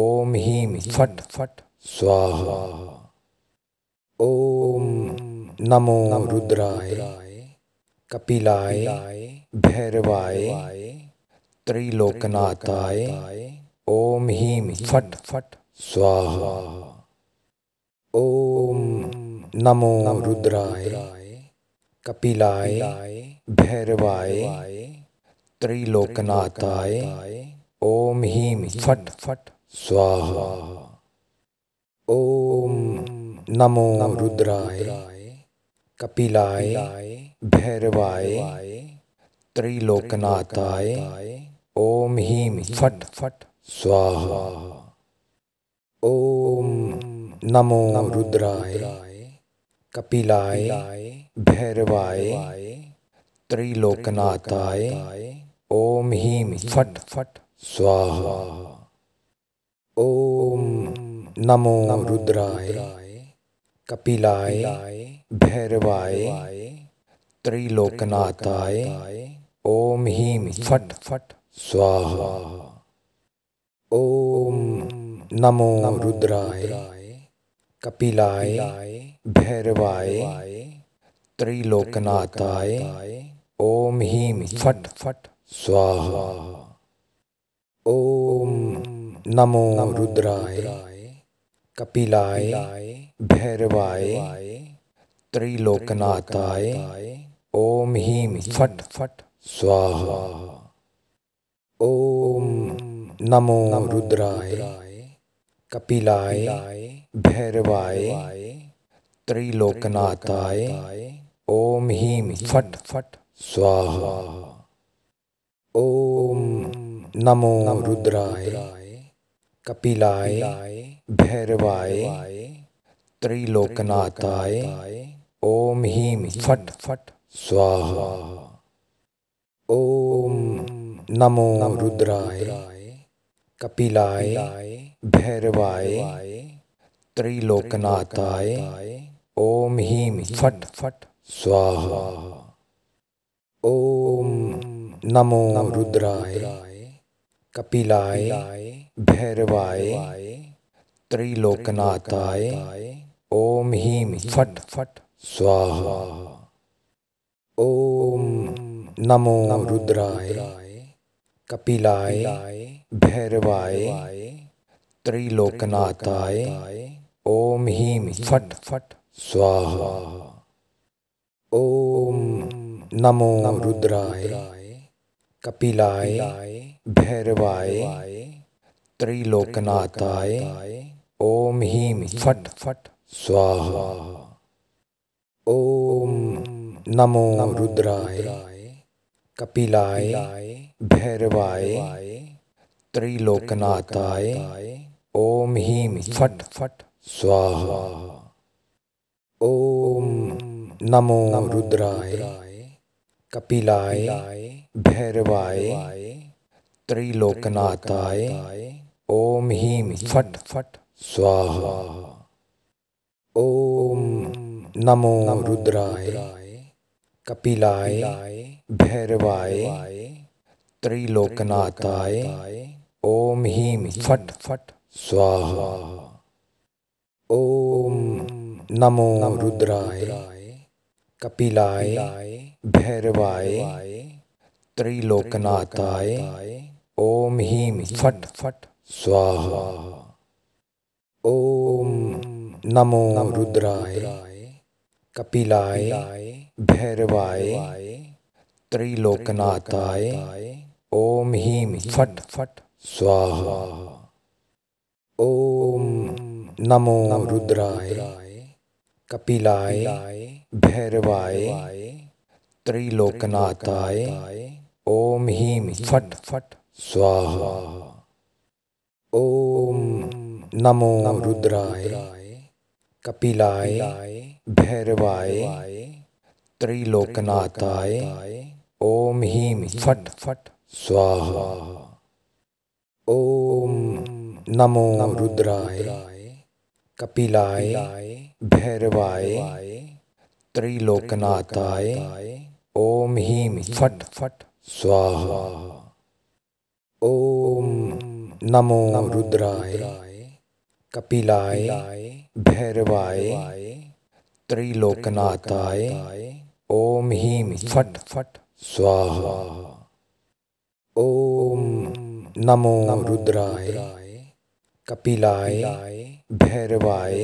ओम ह्रीम फट फट स्वाहा ओम नमो रुद्राय कपिलाय भैरवाय त्रिलोकनाथाय ओम ह्रीम फट फट स्वाहा ओम नमो रुद्राय कपिलाय भैरवाय त्रिलोकनाथाय ओम ह्रीम फट फट स्वाहा ओम नमो रुद्राय कपिलाय भैरवाय त्रिलोकनाथाय ओम ह्रीम फट फट स्वाहा ओम नमो रुद्राय कपिलाय भैरवाय त्रिलोकनाथाय ओम ह्रीम फट फट स्वाहा ओम नमो रुद्राय कपिलाय भैरवाय त्रिलोकनाथाय ओम ह्रीम फट फट स्वाहा ओम नमो रुद्राय कपिलाय भैरवाय त्रिलोकनाथाय ओम ह्रीम फट फट स्वाहा ओम नमो रुद्राय कपिलाय भैरवाय त्रिलोकनाथाय ओम ह्रीम फट फट स्वाहा ओम नमो रुद्राय कपिलाय भैरवाय त्रिलोकनाथाय ओम ह्रीम फट फट स्वाहा ओम नमो रुद्राय कपिलाय भैरवाय त्रिलोकनाथाय ओम ह्रीम फट फट स्वाहा ओम नमो रुद्राय कपिलाय भैरवाय त्रिलोकनाथाय ओम ह्रीम फट फट स्वाहा ओम नमो रुद्राय कपिलाय भैरवाय त्रिलोकनाथाय ओम ह्रीम फट फट स्वाहा ओम नमो रुद्राय कपिलाय भैरवाय त्रिलोकनाथाय ओम हीम फट फट स्वाहा ओम नमो रुद्राय कपिलाय भैरवाय त्रिलोकनाथाय ओम हीम फट फट स्वाहा ओम नमो रुद्राय कपिलाय भैरवाय त्रिलोकनाथाय ओम ह्रीम फट फट स्वाहा ओम नमो रुद्राय कपिलाय भैरवाय त्रिलोकनाथाय ओम हीम फट फट स्वाहा ओम नमो रुद्राय कपिलाय भैरवाय त्रिलोकनाथाय ओम ह्रीम फट फट स्वाहा ओम नमो रुद्राय कपिलाय भैरवाय त्रिलोकनाथाय ओम हीम फट फट स्वाहा ओम नमो रुद्राय कपिलाय भैरवाय त्रिलोकनाथाय ओम हीम फट फट स्वाहा ओम नमो रुद्राय कपिलाय भैरवाय त्रिलोकनाथाय ओम हीम फट फट स्वाहा ओम नमो रुद्राय कपिलाय भैरवाय त्रिलोकनाथाय ओम हीम फट फट स्वाहा ओम नमो रुद्राय कपिलाय भैरवाय त्रिलोकनाथाय ओम ह्रीम फट फट स्वाहा ओम नमो रुद्राय कपिलाय भैरवाय त्रिलोकनाथाय ओम ह्रीम फट फट स्वाहा ओम नमो रुद्राय कपिलाय भैरवाय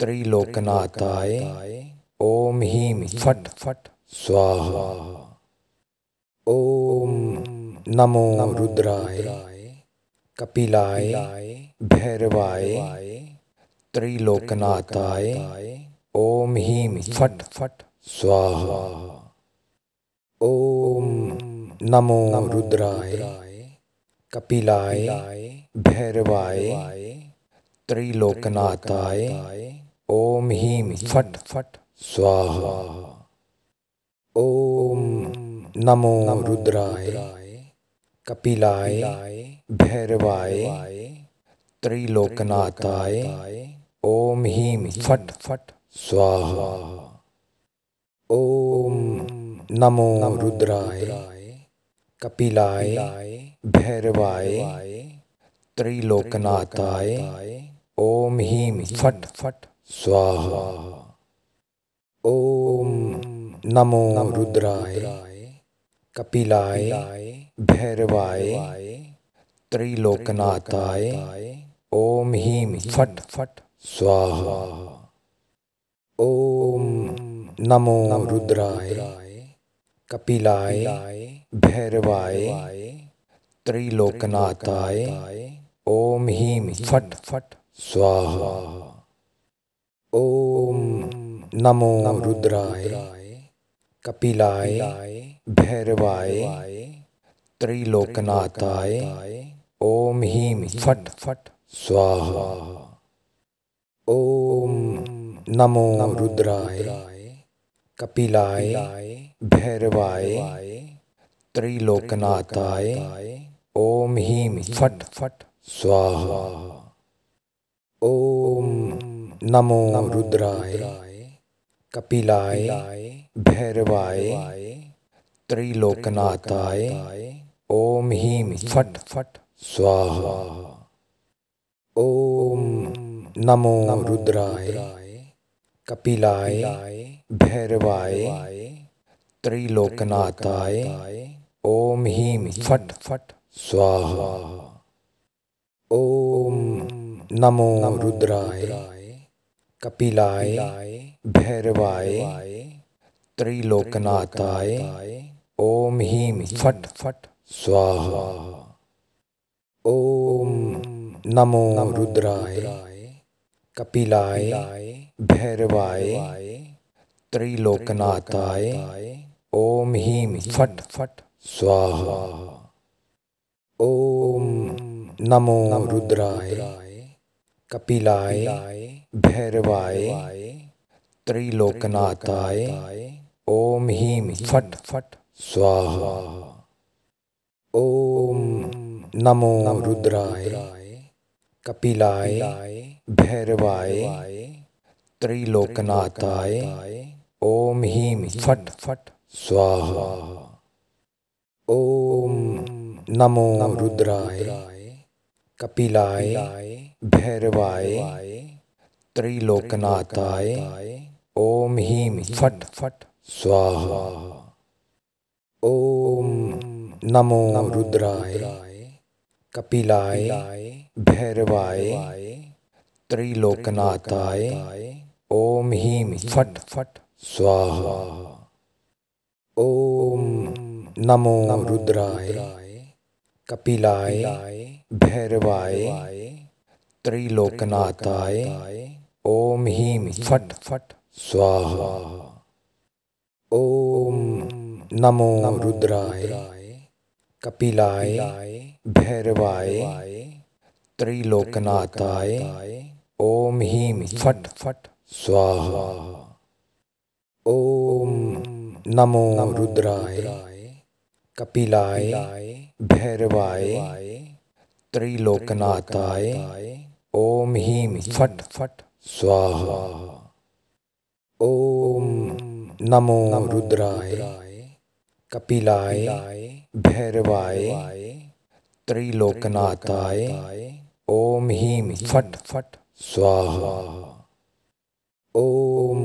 त्रिलोकनाथाय ओम ह्रीम फट फट स्वाहा ओम नमो रुद्राय कपिलाय भैरवाय त्रिलोकनाथाय ओम ह्रीम फट फट स्वाहा ओम नमो रुद्राय कपिलाय भैरवाय त्रिलोकनाथाय ओम ह्रीम फट फट स्वाहा ओम नमो रुद्राय कपिलाय भैरवाय त्रिलोकनाथाय ओम ह्रीम फट फट स्वाहा ओम नमो रुद्राय कपिलाय भैरवाय त्रिलोकनाथाय ओम ह्रीम फट फट स्वाहा ओम नमो रुद्राय कपिलाय भैरवाय त्रिलोकनाथाय ओम ह्रीम फट फट स्वाहा ओम नमो रुद्राय कपिलाय भैरवाय त्रिलोकनाथाय ओम ह्रीम फट फट स्वाहा ओम नमो रुद्राय कपिलाय भैरवाय त्रिलोकनाथाय ओम ह्रीम फट फट स्वाहा ओम नमो रुद्राय कपिलाय भैरवाय त्रिलोकनाथाय ओम ह्रीम फट फट स्वाहा ओम नमो रुद्राय कपिलाय भैरवाय त्रिलोकनाथाय ओम ह्रीम फट फट स्वाहा ओम नमो रुद्राय कपिलाय भैरवाय त्रिलोकनाथाय ओम ह्रीम फट फट स्वाहा ओम नमो रुद्राय कपिलाय भैरवाय त्रिलोकनाथाय ओम ह्रीम फट फट स्वाहा ओम नमो रुद्राय कपिलाय भैरवाय त्रिलोकनाथाय ओम हीम फट फट स्वाहा ओम नमो रुद्राय कपिलाय भैरवाय त्रिलोकनाथाय ओम ह्रीम फट फट स्वाहा ओम नमो रुद्राय कपिलाय भैरवाय त्रिलोकनाथाय ओम ह्रीम फट फट स्वाहा ओम नमो रुद्राय कपिलाय भैरवाय त्रिलोकनाथाय ओम ह्रीम फट फट स्वाहा ओम नमो रुद्राय कपिलाय भैरवाय त्रिलोकनाथाय ओम ह्रीम फट फट स्वाहा ओम नमो रुद्राय कपिलाय भैरवाय त्रिलोकनाथाय ओम ह्रीम फट फट स्वाहा ओम नमो रुद्राय कपिलाय भैरवाय त्रिलोकनाथाय ओम ह्रीम फट फट स्वाहा ओम नमो रुद्राय कपिलाय भैरवाय त्रिलोकनाथाय ओम ह्रीम फट फट स्वाहा ओम नमो रुद्राय कपिलाय भैरवाय त्रिलोकनाथाय ओम ह्रीम फट फट स्वाहा ओम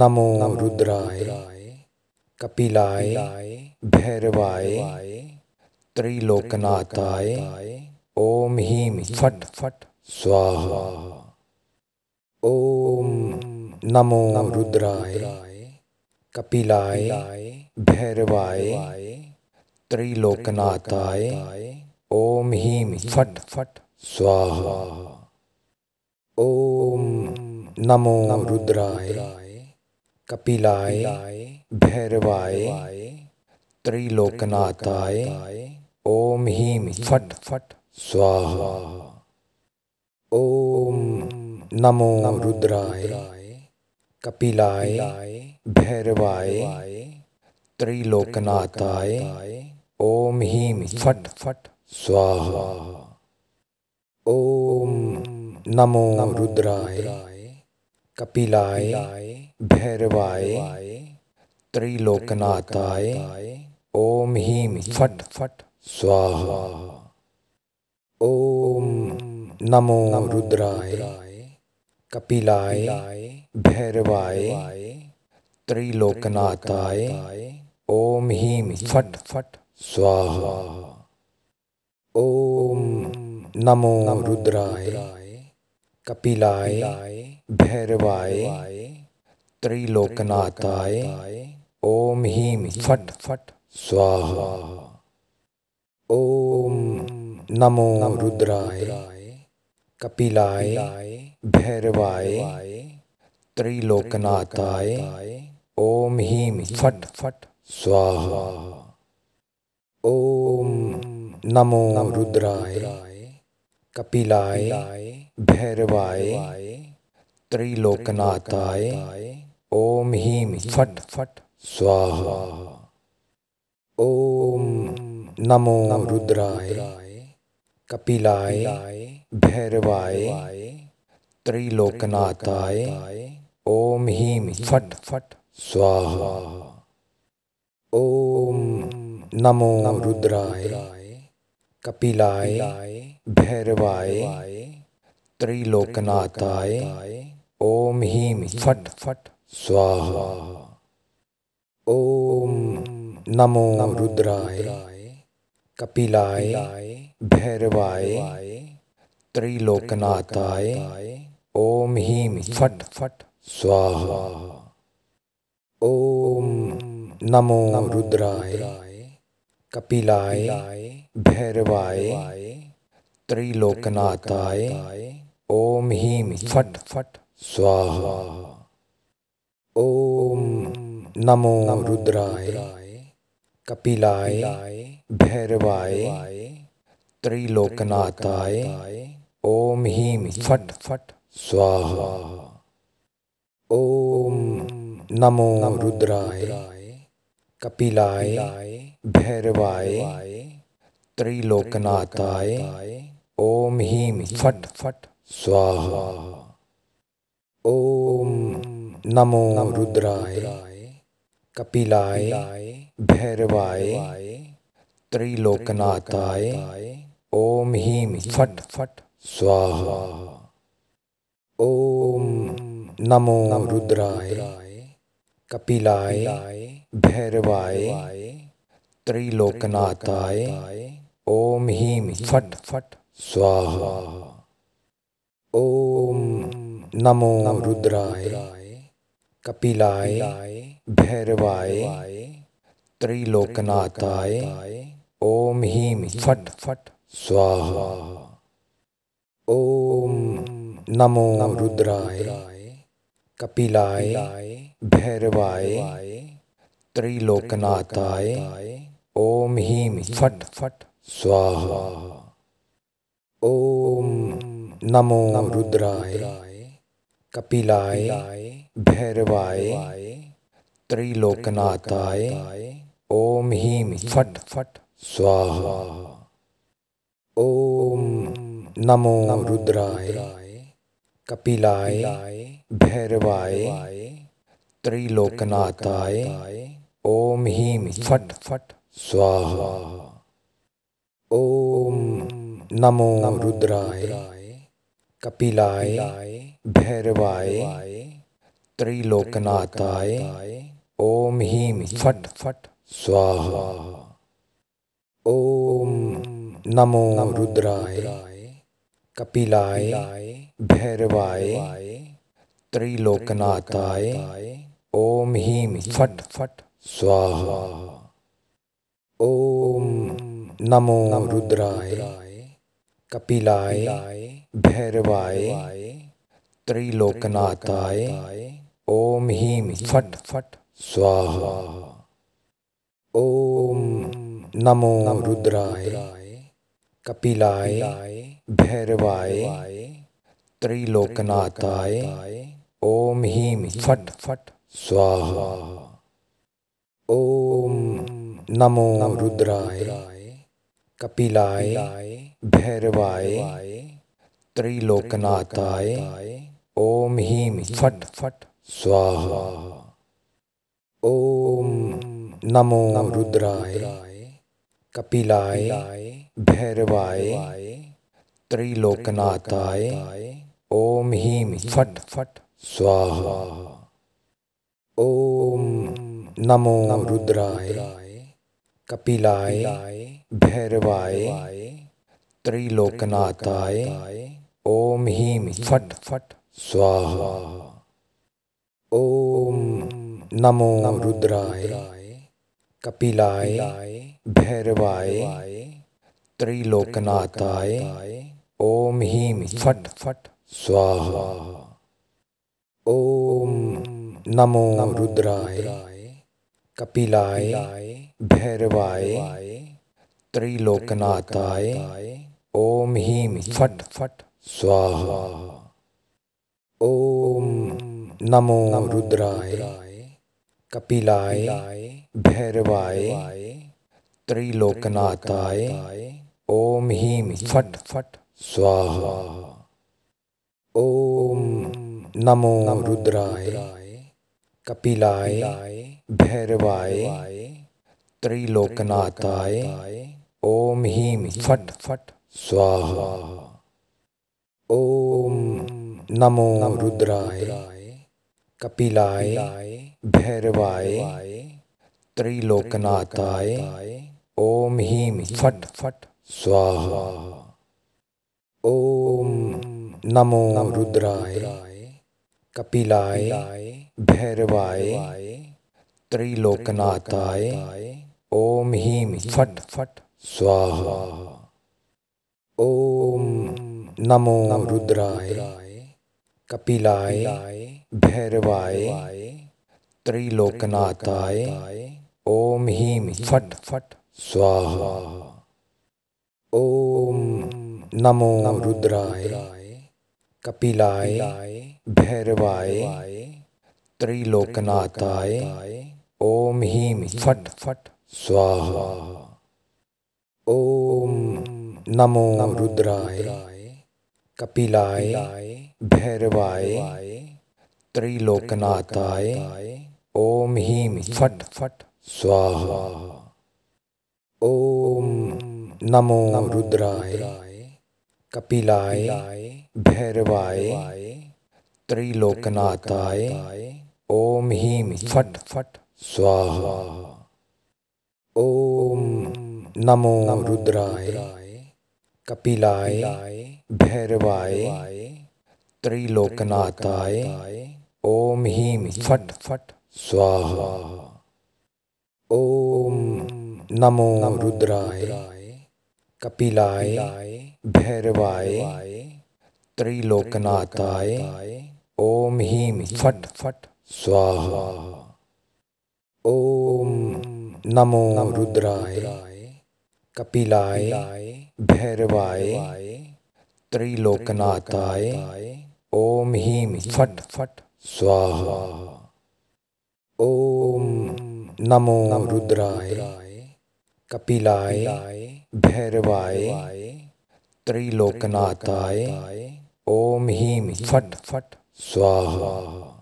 नमो रुद्राय कपिलाय भैरवाय त्रिलोकनाथाय ओम ह्रीम फट फट स्वाहा ओम नमो रुद्राय कपिलाय भैरवाय त्रिलोकनाथाय ओम ह्रीम फट फट स्वाहा ओम नमो रुद्राय कपिलाय भैरवाय त्रिलोकनाथाय ओम ह्रीम फट फट स्वाहा ओम नमो रुद्राय कपिलाय भैरवाय त्रिलोकनाथाय ओम हीम फट फट स्वाहा ओम नमो रुद्राय कपिलाय भैरवाय त्रिलोकनाथाय ओम ह्रीम फट फट स्वाहा ओम नमो रुद्राय कपिलाय भैरवाय त्रिलोकनाथाय ओम ह्रीम फट फट स्वाहा ओम नमो रुद्राय कपिलाय भैरवाय त्रिलोकनाथाय ओम ह्रीम फट फट स्वाहा ओम नमो रुद्राय कपिलाय भैरवाय त्रिलोकनाथाय ओम ह्रीम फट फट स्वाहा ओम नमो रुद्राय कपिलाय भैरवाय त्रिलोकनाथाय ओम ह्रीम फट फट स्वाहा ओम नमो रुद्राय कपिलाय भैरवाय त्रिलोकनाथाय ओम ह्रीम फट फट स्वाहा ओम नमो रुद्राय कपिलाय भैरवाय त्रिलोकनाथाय ओम ह्रीम फट फट स्वाहा ओम नमो रुद्राय कपिलाय भैरवाय त्रिलोकनाथाय ओम ह्रीम फट फट स्वाहा ओम नमो रुद्राय कपिलाय भैरवाय त्रिलोकनाथाय ओम ह्रीम फट फट स्वाहा ओम नमो रुद्राय कपिलाय भैरवाय त्रिलोकनाथाय ओम ह्रीम फट फट स्वाहा ओम नमो रुद्राय कपिलाय भैरवाय त्रिलोकनाथाय ओम ह्रीम फट फट स्वाहा ओम नमो रुद्राय कपिलाय भैरवाय त्रिलोकनाथाय ओम ह्रीम फट फट स्वाहा ओम नमो रुद्राय कपिलाय भैरवाय त्रिलोकनाथाय ओम ह्रीम फट फट स्वाहा ओम नमो रुद्राय कपिलाय भैरवाय त्रिलोकनाथाय ओम ह्रीम फट फट स्वाहा ओम नमो रुद्राय कपिलाय भैरवाय त्रिलोकनाथाय ओम ह्रीम फट फट स्वाहा ओम नमो रुद्राय कपिलाय भैरवाय त्रिलोकनाथाय ओम हीम फट फट स्वाहा ओम नमो रुद्राय कपिलाय भैरवाय त्रिलोकनाथाय ओम हीम फट फट स्वाहा ओम नमो रुद्राय कपिलाय भैरवाय त्रिलोकनाथाय ओम ह्रीम फट फट स्वाहा ओम नमो रुद्राय कपिलाय भैरवाय त्रिलोकनाथाय ओम ह्रीम फट फट स्वाहा ओम नमो रुद्राय कपिलाय भैरवाय त्रिलोकनाथाय ओम ह्रीम फट फट स्वाहा ओम नमो रुद्राय कपिलाय भैरवाय त्रिलोकनाथाय ओम ह्रीम फट फट स्वाहा ओम नमो रुद्राय कपिलाय भैरवाय त्रिलोकनाथाय ओम ह्रीम फट फट स्वाहा ओम नमो रुद्राय कपिलाय भैरवाय त्रिलोकनाथाय ओम ह्रीम फट फट स्वाहा ओम नमो रुद्राय कपिलाय भैरवाय त्रिलोकनाथाय ओम ह्रीम फट फट स्वाहा ओम नमो रुद्राय कपिलाय भैरवाय त्रिलोकनाथाय ओम ह्रीम फट फट स्वाहा ओम नमो रुद्राय कपिलाय भैरवाय त्रिलोकनाथाय ओम ह्रीम फट फट स्वाहा ओम नमो रुद्राय कपिलाय भैरवाय त्रिलोकनाथाय ओम ह्रीम फट फट स्वाहा ओम नमो रुद्राय कपिलाय भैरवाय त्रिलोकनाथाय ओम ह्रीम फट फट स्वाहा ओम नमो रुद्राय कपिलाय भैरवाय त्रिलोकनाथाय ओम ह्रीम फट फट स्वाहा ओम नमो रुद्राय कपिलाय भैरवाय त्रिलोकनाथाय ओम ह्रीम फट फट स्वाहा ओम नमो रुद्राय कपिलाय भैरवाय त्रिलोकनाथाय ओम ह्रीम फट फट स्वाहा ओम नमो रुद्राय कपिलाय भैरवाय त्रिलोकनाथाय ओम ह्रीम फट फट स्वाहा ओम नमो रुद्राय कपिलाय भैरवाय त्रिलोकनाथाय ओम ह्रीम फट फट स्वाहा ओम नमो रुद्राय कपिलाय भैरवाय त्रिलोकनाथाय ओम ह्रीम फट फट स्वाहा ओम नमो रुद्राय कपिलाय भैरवाय त्रिलोकनाथाय ओम ह्रीम फट फट स्वाहा ओम नमो रुद्राय कपिलाय भैरवाय त्रिलोकनाथाय ओम ह्रीम फट फट स्वाहा ओम नमो रुद्राय कपिलाय भैरवाय त्रिलोकनाथाय ओम ह्रीम फट फट स्वाहा ओम नमो रुद्राय कपिलाय भैरवाय त्रिलोकनाथाय ओम हीम फट फट स्वाहा